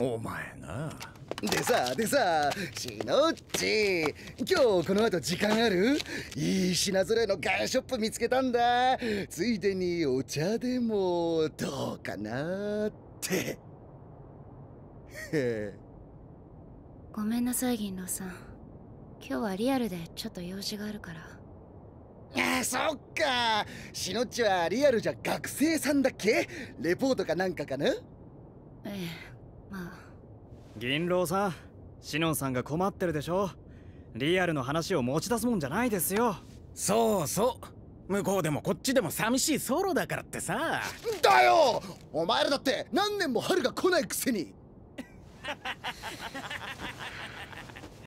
お前なでさでさしのっち今日この後時間あるいい品揃えのガンショップ見つけたんだついでにお茶でもどうかなってへ ごめんなさい銀狼さん今日はリアルでちょっと用事があるからああそっかしのっちはリアルじゃ学生さんだっけレポートかなんかかなええまあ銀狼さんシノンさんが困ってるでしょリアルの話を持ち出すもんじゃないですよそうそう向こうでもこっちでも寂しいソロだからってさだよお前らだって何年も春が来ないくせに